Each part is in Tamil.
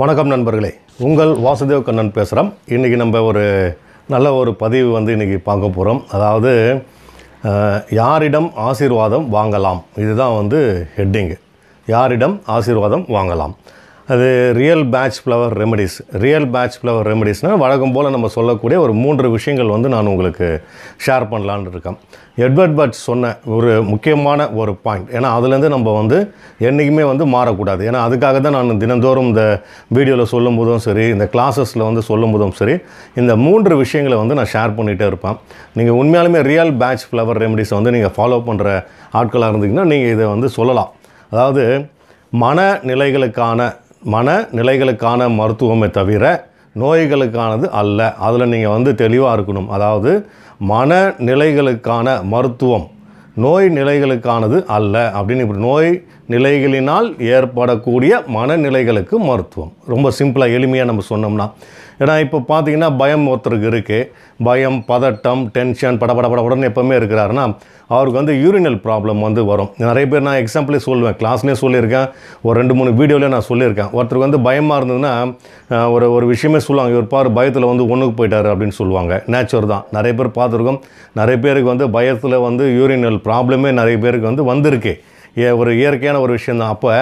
வணக்கம் நண்பர்களே உங்கள் வாசுதேவ் கண்ணன் பேசுகிறோம் இன்றைக்கி நம்ம ஒரு நல்ல ஒரு பதிவு வந்து இன்றைக்கி பார்க்க போகிறோம் அதாவது யாரிடம் ஆசீர்வாதம் வாங்கலாம் இதுதான் வந்து ஹெட்டிங்கு யாரிடம் ஆசீர்வாதம் வாங்கலாம் அது real Bach flower remedies real Bach flower ரெமடிஸ்னால் வழக்கம் போல் நம்ம சொல்லக்கூடிய ஒரு மூன்று விஷயங்கள் வந்து நான் உங்களுக்கு ஷேர் பண்ணலான்னு இருக்கேன் எட்வர்ட் பட் சொன்ன ஒரு முக்கியமான ஒரு பாயிண்ட் ஏன்னா அதுலேருந்து நம்ம வந்து என்றைக்குமே வந்து மாறக்கூடாது ஏன்னா அதுக்காக தான் நான் தினந்தோறும் இந்த வீடியோவில் சொல்லும்போதும் சரி இந்த கிளாஸஸில் வந்து சொல்லும்போதும் சரி இந்த மூன்று விஷயங்களை வந்து நான் ஷேர் பண்ணிகிட்டே இருப்பேன் நீங்கள் உண்மையாலுமே ரியல் பேட்ச் ஃப்ளவர் ரெமடிஸை வந்து நீங்கள் ஃபாலோ பண்ணுற ஆட்களாக இருந்தீங்கன்னா நீங்கள் இதை வந்து சொல்லலாம் அதாவது மனநிலைகளுக்கான மன நிலைகளுக்கான மருத்துவமே தவிர நோய்களுக்கானது அல்ல அதில் நீங்கள் வந்து தெளிவாக இருக்கணும் அதாவது மன நிலைகளுக்கான மருத்துவம் நோய் நிலைகளுக்கானது அல்ல அப்படின்னு இப்படி நோய் நிலைகளினால் ஏற்படக்கூடிய மனநிலைகளுக்கு மருத்துவம் ரொம்ப சிம்பிளாக எளிமையாக நம்ம சொன்னோம்னா ஏன்னா இப்போ பார்த்தீங்கன்னா பயம் ஒருத்தருக்கு இருக்குது பயம் பதட்டம் டென்ஷன் படபட உடனே எப்போவுமே இருக்கிறாருன்னா அவருக்கு வந்து யூரினல் ப்ராப்ளம் வந்து வரும் நிறைய பேர் நான் எக்ஸாம்பிளே சொல்லுவேன் கிளாஸ்லேயே சொல்லியிருக்கேன் ஒரு ரெண்டு மூணு வீடியோவில் நான் சொல்லியிருக்கேன் ஒருத்தருக்கு வந்து பயமாக இருந்ததுன்னா ஒரு ஒரு விஷயமே சொல்லுவாங்க இவர் பார் பயத்தில் வந்து ஒன்றுக்கு போயிட்டார் அப்படின்னு சொல்லுவாங்க நேச்சர் தான் நிறைய பேர் பார்த்துருக்கோம் நிறைய பேருக்கு வந்து பயத்தில் வந்து யூரினல் ப்ராப்ளமே நிறைய பேருக்கு வந்து வந்திருக்கு ஒரு இயற்கையான ஒரு விஷயம் தான் அப்போ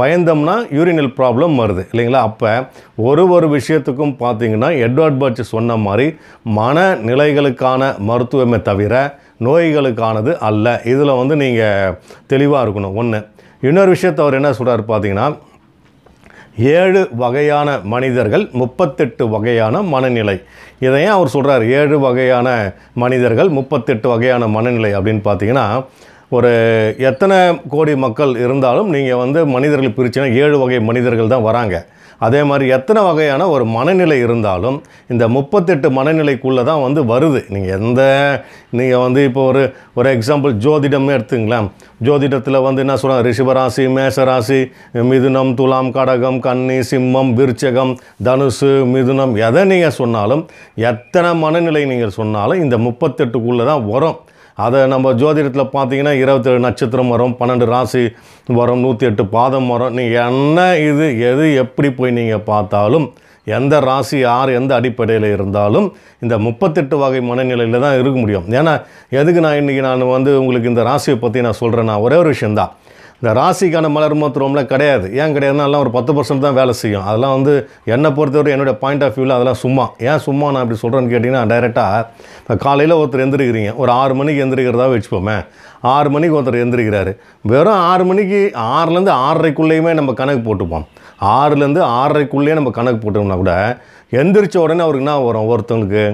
பயந்தம்னா யூரினல் ப்ராப்ளம் வருது இல்லைங்களா அப்போ ஒரு ஒரு விஷயத்துக்கும் பார்த்திங்கன்னா எட்வர்ட் பர்ச் சொன்ன மாதிரி மனநிலைகளுக்கான மருத்துவமே தவிர நோய்களுக்கானது அல்ல இதில் வந்து நீங்கள் தெளிவாக இருக்கணும் ஒன்று இன்னொரு விஷயத்தை அவர் என்ன சொல்கிறார் பார்த்தீங்கன்னா ஏழு வகையான மனிதர்கள் முப்பத்தெட்டு வகையான மனநிலை இதையும் அவர் சொல்கிறார் ஏழு வகையான மனிதர்கள் முப்பத்தெட்டு வகையான மனநிலை அப்படின்னு பார்த்தீங்கன்னா ஒரு எத்தனை கோடி மக்கள் இருந்தாலும் நீங்கள் வந்து மனிதர்கள் பிரிச்சுன்னா ஏழு வகை மனிதர்கள் தான் வராங்க அதே மாதிரி எத்தனை வகையான ஒரு மனநிலை இருந்தாலும் இந்த முப்பத்தெட்டு மனநிலைக்குள்ளே தான் வந்து வருது நீங்கள் எந்த நீங்கள் வந்து இப்போ ஒரு ஒரு எக்ஸாம்பிள் ஜோதிடமே எடுத்துங்களேன் ஜோதிடத்தில் வந்து என்ன சொல்கிறாங்க ரிஷபராசி மேசராசி மிதுனம் துலாம் கடகம் கன்னி சிம்மம் விருச்சகம் தனுசு மிதுனம் எதை நீங்கள் சொன்னாலும் எத்தனை மனநிலை நீங்கள் சொன்னாலும் இந்த முப்பத்தெட்டுக்குள்ளே தான் வரும் அதை நம்ம ஜோதிடத்தில் பார்த்தீங்கன்னா இருபத்தேழு நட்சத்திரம் வரும் பன்னெண்டு ராசி வரும் நூற்றி எட்டு பாதம் வரும் நீங்கள் என்ன இது எது எப்படி போய் நீங்கள் பார்த்தாலும் எந்த ராசி யார் எந்த அடிப்படையில் இருந்தாலும் இந்த முப்பத்தெட்டு வகை மனநிலையில் தான் இருக்க முடியும் ஏன்னா எதுக்கு நான் இன்றைக்கி நான் வந்து உங்களுக்கு இந்த ராசியை பற்றி நான் சொல்கிறேன் நான் ஒரே ஒரு விஷயந்தான் இந்த ராசிக்கான மலர் மருத்துவம்லாம் கிடையாது ஏன் கிடையாதுன்னா எல்லாம் ஒரு பத்து பர்சன்ட் தான் வேலை செய்யும் அதெல்லாம் வந்து என்னை பொறுத்தவரை என்னுடைய பாயிண்ட் ஆஃப் வியூவில் அதெல்லாம் சும்மா ஏன் சும்மா நான் அப்படி சொல்கிறேன்னு கேட்டிங்கன்னா டைரெக்டாக இப்போ காலையில் ஒருத்தர் எந்திரிக்கிறீங்க ஒரு ஆறு மணிக்கு எந்திரிக்கிறதா வச்சுப்போமே ஆறு மணிக்கு ஒருத்தர் எந்திரிக்கிறாரு வெறும் ஆறு மணிக்கு ஆறுலேருந்து ஆறரைக்குள்ளேயுமே நம்ம கணக்கு போட்டுப்போம் ஆறுலேருந்து ஆறரைக்குள்ளேயே நம்ம கணக்கு போட்டோம்னா கூட எந்திரிச்ச உடனே அவருக்கு என்ன வரும் ஒருத்தவங்களுக்கு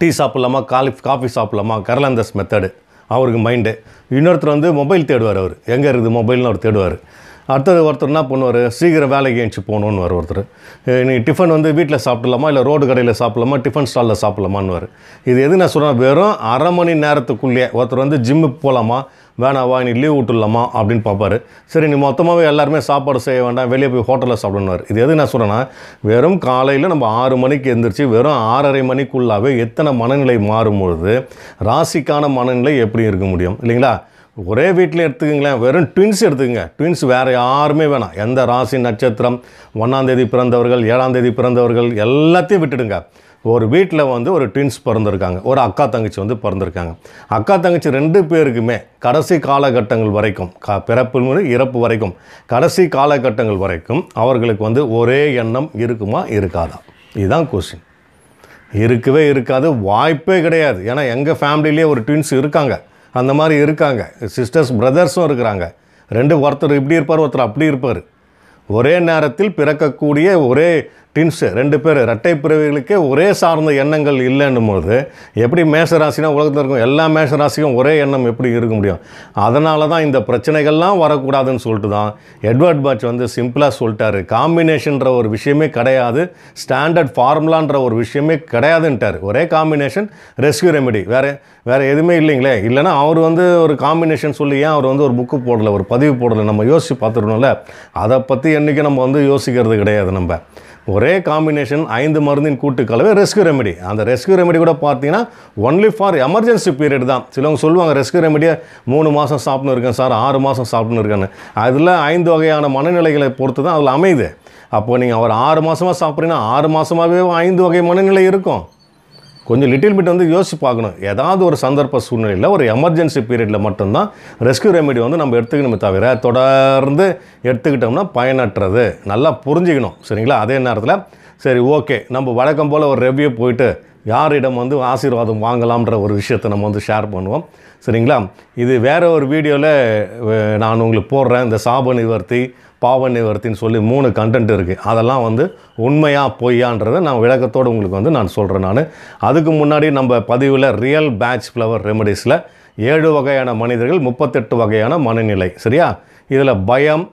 டீ சாப்பிட்லாமா காலி காஃபி சாப்பிட்லாமா கரலந்தஸ் மெத்தடு அவருக்கு மைண்டு இன்னொருத்தர் வந்து மொபைல் தேடுவார் அவர் எங்கே இருக்குது மொபைல்னு அவர் தேடுவார் அடுத்தது ஒருத்தர் என்ன பண்ணுவார் சீக்கிரம் வேலைக்கு ஏஞ்சி போகணுன்னு வர ஒருத்தர் நீ டிஃபன் வந்து வீட்டில் சாப்பிடலாமா இல்லை ரோடு கடையில் சாப்பிடலாமா டிஃபன் ஸ்டாலில் சாப்பிடலாமான்னு இது எது நான் சொல்கிறேன் வெறும் அரை மணி நேரத்துக்குள்ளேயே ஒருத்தர் வந்து ஜிம்முக்கு போகலாமா வேணாவா நீ லீவ் விட்டுடலாமா அப்படின்னு பார்ப்பாரு சரி நீ மொத்தமாகவே எல்லாருமே சாப்பாடு செய்ய வேண்டாம் வெளியே போய் ஹோட்டலில் சாப்பிடணுவார் இது எது நான் சொல்கிறேன்னா வெறும் காலையில் நம்ம ஆறு மணிக்கு எழுந்திரிச்சு வெறும் ஆறரை மணிக்குள்ளாவே எத்தனை மனநிலை மாறும்பொழுது ராசிக்கான மனநிலை எப்படி இருக்க முடியும் இல்லைங்களா ஒரே வீட்டில் எடுத்துக்கங்களேன் வெறும் ட்வின்ஸ் எடுத்துக்கங்க ட்வின்ஸ் வேறு யாருமே வேணாம் எந்த ராசி நட்சத்திரம் ஒன்றாந்தேதி பிறந்தவர்கள் ஏழாந்தேதி பிறந்தவர்கள் எல்லாத்தையும் விட்டுடுங்க ஒரு வீட்டில் வந்து ஒரு ட்வின்ஸ் பிறந்திருக்காங்க ஒரு அக்கா தங்கச்சி வந்து பிறந்திருக்காங்க அக்கா தங்கச்சி ரெண்டு பேருக்குமே கடைசி காலகட்டங்கள் வரைக்கும் க பிறப்பு இறப்பு வரைக்கும் கடைசி காலகட்டங்கள் வரைக்கும் அவர்களுக்கு வந்து ஒரே எண்ணம் இருக்குமா இருக்காதா இதுதான் கொஸ்டின் இருக்கவே இருக்காது வாய்ப்பே கிடையாது ஏன்னா எங்கள் ஃபேமிலியிலே ஒரு ட்வின்ஸ் இருக்காங்க அந்த மாதிரி இருக்காங்க சிஸ்டர்ஸ் பிரதர்ஸும் இருக்கிறாங்க ரெண்டு ஒருத்தர் இப்படி இருப்பார் ஒருத்தர் அப்படி இருப்பார் ஒரே நேரத்தில் பிறக்கக்கூடிய ஒரே டின்ஸு ரெண்டு பேர் ரெட்டை பிறவிகளுக்கே ஒரே சார்ந்த எண்ணங்கள் இல்லைன்னும் போது எப்படி மேஷராசினா உலகத்தில் இருக்கும் எல்லா மேஷராசிக்கும் ஒரே எண்ணம் எப்படி இருக்க முடியும் அதனால தான் இந்த பிரச்சனைகள்லாம் வரக்கூடாதுன்னு சொல்லிட்டு தான் எட்வர்ட் பாட்ச் வந்து சிம்பிளாக சொல்லிட்டாரு காம்பினேஷன்ற ஒரு விஷயமே கிடையாது ஸ்டாண்டர்ட் ஃபார்முலான்ற ஒரு விஷயமே கிடையாதுன்ட்டார் ஒரே காம்பினேஷன் ரெஸ்கியூ ரெமெடி வேறு வேறு எதுவுமே இல்லைங்களே இல்லைனா அவர் வந்து ஒரு காம்பினேஷன் சொல்லி ஏன் அவர் வந்து ஒரு புக்கு போடலை ஒரு பதிவு போடலை நம்ம யோசித்து பார்த்துருக்கணும்ல அதை பற்றி என்றைக்கும் நம்ம வந்து யோசிக்கிறது கிடையாது நம்ம ஒரே காம்பினேஷன் ஐந்து மருந்தின் கூட்டு கலவை ரெஸ்கியூ ரெமெடி அந்த ரெஸ்கியூ ரெமெடி கூட பார்த்தீங்கன்னா ஒன்லி ஃபார் எமர்ஜென்சி பீரியட் தான் சிலவங்க சொல்லுவாங்க ரெஸ்கியூ ரெமெடியை மூணு மாதம் சாப்பிட்னு இருக்கேன் சார் ஆறு மாதம் சாப்பிட்னு இருக்கேன்னு அதில் ஐந்து வகையான மனநிலைகளை பொறுத்து தான் அதில் அமையுது அப்போது நீங்கள் அவர் ஆறு மாதமாக சாப்பிட்றீங்கன்னா ஆறு மாதமாகவே ஐந்து வகை மனநிலை இருக்கும் கொஞ்சம் லிட்டில் பிட் வந்து யோசிச்சு பார்க்கணும் ஏதாவது ஒரு சந்தர்ப்ப சூழ்நிலையில் ஒரு எமர்ஜென்சி பீரியடில் மட்டும்தான் ரெஸ்கியூ ரெமெடி வந்து நம்ம எடுத்துக்கணுமே தவிர தொடர்ந்து எடுத்துக்கிட்டோம்னா பயனற்றது நல்லா புரிஞ்சுக்கணும் சரிங்களா அதே நேரத்தில் சரி ஓகே நம்ம வழக்கம் போல் ஒரு ரெவ்யூ போயிட்டு யாரிடம் வந்து ஆசீர்வாதம் வாங்கலாம்ன்ற ஒரு விஷயத்தை நம்ம வந்து ஷேர் பண்ணுவோம் சரிங்களா இது வேறு ஒரு வீடியோவில் நான் உங்களுக்கு போடுறேன் இந்த சாப நிவர்த்தி பாவ நிவர்த்தின்னு சொல்லி மூணு கண்டென்ட் இருக்குது அதெல்லாம் வந்து உண்மையாக பொய்யான்றதை நான் விளக்கத்தோடு உங்களுக்கு வந்து நான் சொல்கிறேன் நான் அதுக்கு முன்னாடி நம்ம பதிவில் ரியல் பேட்ச் ஃப்ளவர் ரெமடிஸில் ஏழு வகையான மனிதர்கள் முப்பத்தெட்டு வகையான மனநிலை சரியா இதில் பயம்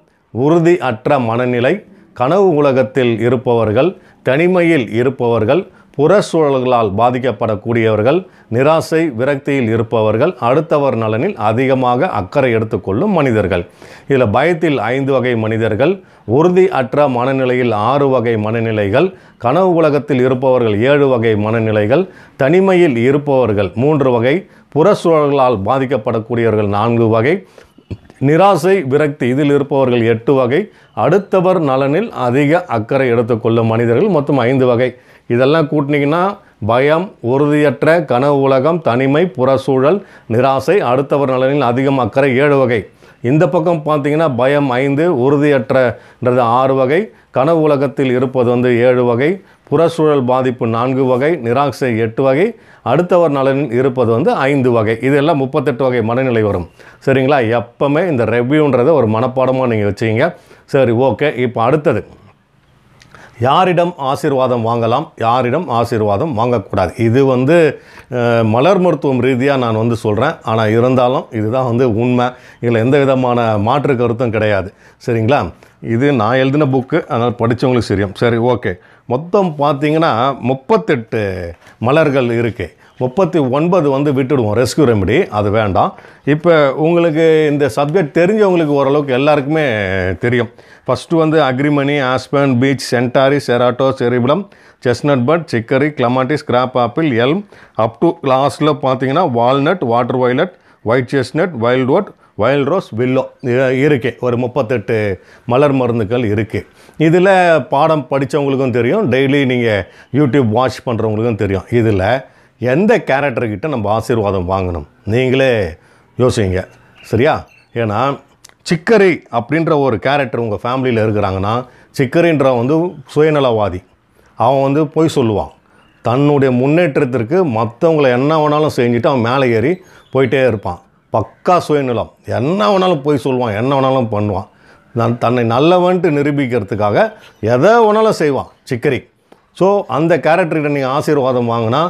உறுதி அற்ற மனநிலை கனவு உலகத்தில் இருப்பவர்கள் தனிமையில் இருப்பவர்கள் புற சூழல்களால் பாதிக்கப்படக்கூடியவர்கள் நிராசை விரக்தியில் இருப்பவர்கள் அடுத்தவர் நலனில் அதிகமாக அக்கறை எடுத்துக்கொள்ளும் மனிதர்கள் இதில் பயத்தில் ஐந்து வகை மனிதர்கள் உறுதி அற்ற மனநிலையில் ஆறு வகை மனநிலைகள் கனவு உலகத்தில் இருப்பவர்கள் ஏழு வகை மனநிலைகள் தனிமையில் இருப்பவர்கள் மூன்று வகை புற சூழல்களால் பாதிக்கப்படக்கூடியவர்கள் நான்கு வகை நிராசை விரக்தி இதில் இருப்பவர்கள் எட்டு வகை அடுத்தவர் நலனில் அதிக அக்கறை எடுத்துக்கொள்ளும் மனிதர்கள் மொத்தம் ஐந்து வகை இதெல்லாம் கூட்டினீங்கன்னா பயம் உறுதியற்ற கனவு உலகம் தனிமை புறச்சூழல் நிராசை அடுத்தவர் நலனில் அதிகம் அக்கறை ஏழு வகை இந்த பக்கம் பார்த்தீங்கன்னா பயம் ஐந்து உறுதியற்றன்றது ஆறு வகை கனவு உலகத்தில் இருப்பது வந்து ஏழு வகை புறச்சூழல் பாதிப்பு நான்கு வகை நிராக்சை எட்டு வகை அடுத்தவர் நலனில் இருப்பது வந்து ஐந்து வகை இதெல்லாம் முப்பத்தெட்டு வகை மனநிலை வரும் சரிங்களா எப்போவுமே இந்த ரெவ்யூன்றதை ஒரு மனப்பாடமாக நீங்கள் வச்சுக்கிங்க சரி ஓகே இப்போ அடுத்தது யாரிடம் ஆசீர்வாதம் வாங்கலாம் யாரிடம் ஆசீர்வாதம் வாங்கக்கூடாது இது வந்து மலர் மருத்துவம் ரீதியாக நான் வந்து சொல்கிறேன் ஆனால் இருந்தாலும் இதுதான் வந்து உண்மை இதில் எந்த விதமான மாற்று கருத்தும் கிடையாது சரிங்களா இது நான் எழுதின புக்கு அதனால் படித்தவங்களுக்கு சரியும் சரி ஓகே மொத்தம் பார்த்திங்கன்னா முப்பத்தெட்டு மலர்கள் இருக்குது முப்பத்தி ஒன்பது வந்து விட்டுடுவோம் ரெஸ்கியூ ரெமடி அது வேண்டாம் இப்போ உங்களுக்கு இந்த சப்ஜெக்ட் தெரிஞ்சவங்களுக்கு ஓரளவுக்கு எல்லாருக்குமே தெரியும் ஃபஸ்ட்டு வந்து agrimony aspen beech centaury cerato செரிபிடம் chestnut bud chicory clematis crab apple elm up to லாஸ்டில் பார்த்தீங்கன்னா walnut water violet white chestnut oak wild rose willow இருக்குது ஒரு முப்பத்தெட்டு மலர் மருந்துகள் இருக்குது இதில் பாடம் படித்தவங்களுக்கும் தெரியும் டெய்லி நீங்கள் யூடியூப் வாட்ச் பண்ணுறவங்களுக்கும் தெரியும் இதில் எந்த கேரக்டர்கிட்ட நம்ம ஆசீர்வாதம் வாங்கணும் நீங்களே யோசிங்க சரியா ஏன்னா சிக்கரை அப்படின்ற ஒரு கேரக்டர் உங்கள் ஃபேமிலியில் இருக்கிறாங்கன்னா சிக்கரின்ற வந்து சுயநலவாதி அவன் வந்து பொய் சொல்லுவான் தன்னுடைய முன்னேற்றத்திற்கு மற்றவங்களை என்ன வேணாலும் செஞ்சுட்டு அவன் மேலே ஏறி போயிட்டே இருப்பான் பக்கா சுயநலம் என்ன வேணாலும் போய் சொல்லுவான் என்ன வேணாலும் பண்ணுவான் நான் தன்னை நல்லவன்ட்டு நிரூபிக்கிறதுக்காக எதை வேணாலும் செய்வான் சிக்கரி ஸோ அந்த கேரக்டர்கிட்ட நீங்கள் ஆசீர்வாதம் வாங்கினா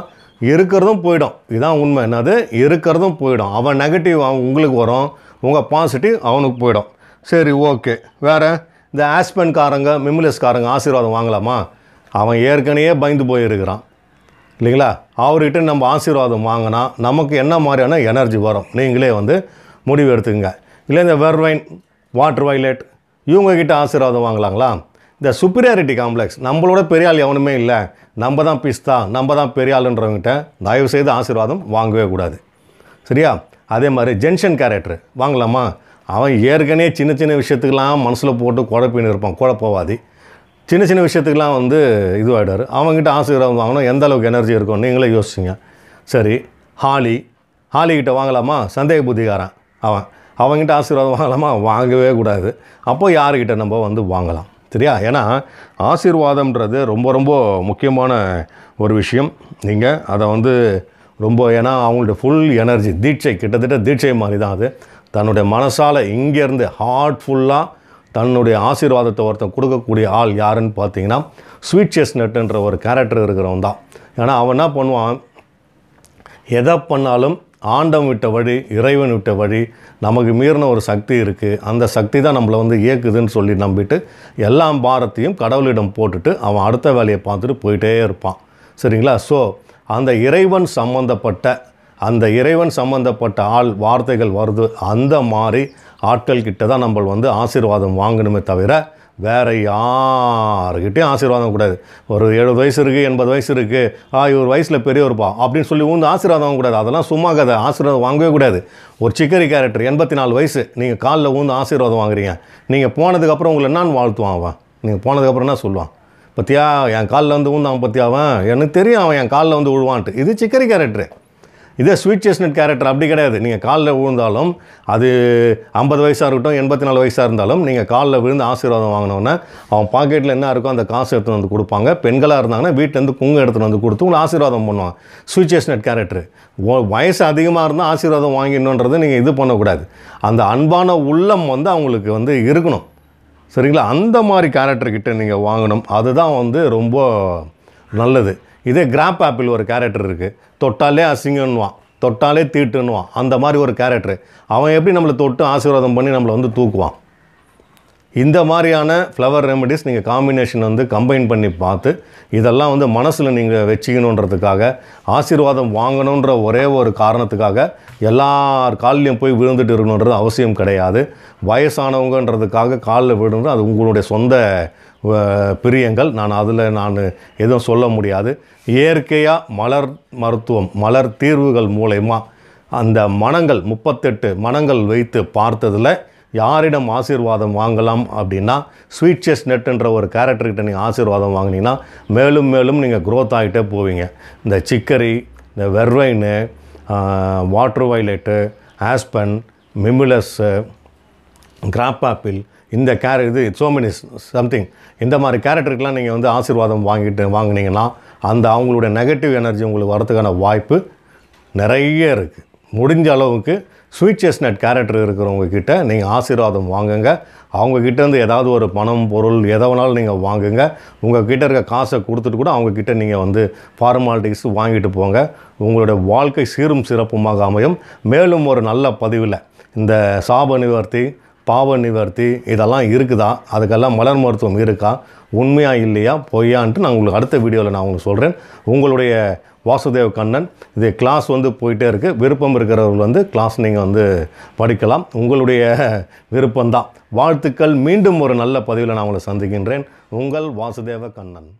இருக்கிறதும் போயிடும் இதான் உண்மை என்னது இருக்கிறதும் போயிடும் அவன் நெகட்டிவ் அவன் உங்களுக்கு வரும் உங்கள் பாசிட்டிவ் அவனுக்கு போயிடும் சரி ஓகே வேறு இந்த ஆஸ்பென்காரங்க மிம்லஸ்காரங்க ஆசீர்வாதம் வாங்கலாமா அவன் ஏற்கனவே பயந்து போயிருக்கிறான் இல்லைங்களா அவர்கிட்ட நம்ம ஆசீர்வாதம் வாங்கினா நமக்கு என்ன மாதிரியான எனர்ஜி வரும் நீங்களே வந்து முடிவு எடுத்துக்கங்க இல்லை இந்த வெர்வைன் வாட்டர் வைலட் இவங்கக்கிட்ட ஆசீர்வாதம் வாங்கலாங்களா இந்த சுப்பீரியாரிட்டி காம்ப்ளெக்ஸ் நம்மளோட பெரிய ஆள் எவனுமே இல்லை நம்ம தான் பிஸ்தா நம்ம தான் பெரிய ஆளுன்றவங்ககிட்ட தயவு செய்து ஆசீர்வாதம் வாங்கவே கூடாது சரியா அதே மாதிரி ஜென்ஷன் கேரக்டர் வாங்கலாமா அவன் ஏற்கனவே சின்ன சின்ன விஷயத்துக்கெல்லாம் மனசில் போட்டு குழப்பின்னு இருப்பான் குழப்பவாதி சின்ன சின்ன விஷயத்துக்கெலாம் வந்து இதுவாகிடாரு அவங்ககிட்ட ஆசீர்வாதம் வாங்கணும் எந்த அளவுக்கு எனர்ஜி இருக்கும் நீங்களே யோசிச்சிங்க சரி ஹாலி ஹாலிக்கிட்ட வாங்கலாமா சந்தேக புத்திகாரன் அவன் அவங்ககிட்ட ஆசீர்வாதம் வாங்கலாமா வாங்கவே கூடாது அப்போது யார்கிட்ட நம்ம வந்து வாங்கலாம் சரியா ஏன்னா ஆசீர்வாதம்ன்றது ரொம்ப ரொம்ப முக்கியமான ஒரு விஷயம் நீங்கள் அதை வந்து ரொம்ப ஏன்னா அவங்களுடைய ஃபுல் எனர்ஜி தீட்சை கிட்டத்தட்ட தீட்சை மாதிரி தான் அது தன்னுடைய மனசால் இங்கேருந்து ஹார்ட்ஃபுல்லாக தன்னுடைய ஆசீர்வாதத்தை ஒருத்தன் கொடுக்கக்கூடிய ஆள் யாருன்னு பார்த்தீங்கன்னா ஸ்வீட் நட்டுன்ற ஒரு கேரக்டர் இருக்கிறவன் தான் ஏன்னா அவன் என்ன பண்ணுவான் எதை பண்ணாலும் ஆண்டம் விட்ட வழி இறைவன் விட்ட வழி நமக்கு மீறின ஒரு சக்தி இருக்குது அந்த சக்தி தான் நம்மளை வந்து இயக்குதுன்னு சொல்லி நம்பிட்டு எல்லா பாரத்தையும் கடவுளிடம் போட்டுட்டு அவன் அடுத்த வேலையை பார்த்துட்டு போயிட்டே இருப்பான் சரிங்களா ஸோ அந்த இறைவன் சம்மந்தப்பட்ட அந்த இறைவன் சம்மந்தப்பட்ட ஆள் வார்த்தைகள் வருது அந்த மாதிரி ஆட்கள் கிட்ட தான் நம்ம வந்து ஆசீர்வாதம் வாங்கணுமே தவிர வேறு யாருக்கிட்டேயும் ஆசீர்வாதம் கூடாது ஒரு எழுபது வயசு இருக்குது எண்பது வயசு இருக்குது ஆ இவர் வயசில் பெரியவர்ப்பா அப்படின்னு சொல்லி உந்து ஆசீர்வாதம் கூடாது அதெல்லாம் சும்மா கதை ஆசீர்வாதம் வாங்கவே கூடாது ஒரு சிக்கரி கேரக்டர் எண்பத்தி நாலு வயசு நீங்கள் காலில் ஊந்து ஆசீர்வாதம் வாங்குறீங்க நீங்கள் போனதுக்கப்புறம் உங்களை நான் வாழ்த்துவான் அவன் நீங்கள் போனதுக்கப்புறம் என்ன சொல்லுவான் பத்தியா என் காலில் வந்து ஊந்தான் பத்தியா அவன் எனக்கு தெரியும் அவன் என் காலில் வந்து விழுவான்ட்டு இது சிக்கரி கேரக்டரு இதே ஸ்வீட் சேஸ்னட் கேரக்டர் அப்படி கிடையாது நீங்கள் காலில் விழுந்தாலும் அது ஐம்பது வயசாக இருக்கட்டும் எண்பத்தி நாலு வயசாக இருந்தாலும் நீங்கள் காலில் விழுந்து ஆசீர்வாதம் வாங்கினோன்னே அவன் பாக்கெட்டில் என்ன இருக்கோ அந்த காசு எடுத்துகிட்டு வந்து கொடுப்பாங்க பெண்களாக இருந்தாங்கன்னா வீட்டிலேருந்து குங்கு எடுத்துகிட்டு வந்து கொடுத்து உங்களை ஆசீர்வாதம் பண்ணுவாங்க ஸ்வீட் சேஸ்னட் கேரக்டர் வயசு அதிகமாக இருந்தால் ஆசீர்வாதம் வாங்கிடணுன்றது நீங்கள் இது பண்ணக்கூடாது அந்த அன்பான உள்ளம் வந்து அவங்களுக்கு வந்து இருக்கணும் சரிங்களா அந்த மாதிரி கேரக்டர்கிட்ட நீங்கள் வாங்கணும் அதுதான் வந்து ரொம்ப நல்லது இதே கிராப் ஆப்பிள் ஒரு கேரக்டர் இருக்குது தொட்டாலே அசிங்கன்னுவான் தொட்டாலே தீட்டுன்னுவான் அந்த மாதிரி ஒரு கேரக்டர் அவன் எப்படி நம்மளை தொட்டு ஆசீர்வாதம் பண்ணி நம்மளை வந்து தூக்குவான் இந்த மாதிரியான ஃப்ளவர் ரெமடிஸ் நீங்கள் காம்பினேஷன் வந்து கம்பைன் பண்ணி பார்த்து இதெல்லாம் வந்து மனசில் நீங்கள் வச்சுக்கணுன்றதுக்காக ஆசீர்வாதம் வாங்கணுன்ற ஒரே ஒரு காரணத்துக்காக எல்லார் காலிலையும் போய் விழுந்துட்டு இருக்கணுன்றது அவசியம் கிடையாது வயசானவங்கன்றதுக்காக காலில் விழுந்து அது உங்களுடைய சொந்த பிரியங்கள் நான் அதில் நான் எதுவும் சொல்ல முடியாது இயற்கையாக மலர் மருத்துவம் மலர் தீர்வுகள் மூலயமா அந்த மனங்கள் முப்பத்தெட்டு மனங்கள் வைத்து பார்த்ததில் யாரிடம் ஆசீர்வாதம் வாங்கலாம் அப்படின்னா ஸ்வீட் செஸ் நெட்டுன்ற ஒரு கேரக்டர்கிட்ட நீங்கள் ஆசீர்வாதம் வாங்கினீங்கன்னா மேலும் மேலும் நீங்கள் க்ரோத் ஆகிட்டே போவீங்க இந்த சிக்கரி இந்த vervain water violet aspen mimulus crab apple இந்த கேர இது சோ மெனி சம்திங் இந்த மாதிரி கேரக்டருக்கெலாம் நீங்கள் வந்து ஆசீர்வாதம் வாங்கிட்டு வாங்கினீங்கன்னா அந்த அவங்களுடைய நெகட்டிவ் எனர்ஜி உங்களுக்கு வரதுக்கான வாய்ப்பு நிறைய இருக்குது முடிஞ்ச அளவுக்கு ஸ்வீட் நட் கேரக்டர் இருக்கிறவங்க கிட்ட நீங்கள் ஆசீர்வாதம் வாங்குங்க அவங்கக்கிட்டேருந்து ஏதாவது ஒரு பணம் பொருள் எதை வேணாலும் நீங்கள் வாங்குங்க உங்கள் கிட்டே இருக்க காசை கொடுத்துட்டு கூட அவங்கக்கிட்ட நீங்கள் வந்து ஃபார்மாலிட்டிஸ் வாங்கிட்டு போங்க உங்களுடைய வாழ்க்கை சீரும் சிறப்புமாக அமையும் மேலும் ஒரு நல்ல பதிவில் இந்த சாப நிவர்த்தி பாவ நிவர்த்தி இதெல்லாம் இருக்குதா அதுக்கெல்லாம் மலர் மருத்துவம் இருக்கா உண்மையா இல்லையா பொய்யான்ட்டு நான் உங்களுக்கு அடுத்த வீடியோவில் நான் உங்களுக்கு சொல்கிறேன் உங்களுடைய வாசுதேவ் கண்ணன் இது கிளாஸ் வந்து போயிட்டே இருக்குது விருப்பம் இருக்கிறவர்கள் வந்து கிளாஸ் நீங்கள் வந்து படிக்கலாம் உங்களுடைய விருப்பம்தான் வாழ்த்துக்கள் மீண்டும் ஒரு நல்ல பதிவில் நான் உங்களை சந்திக்கின்றேன் உங்கள் வாசுதேவ கண்ணன்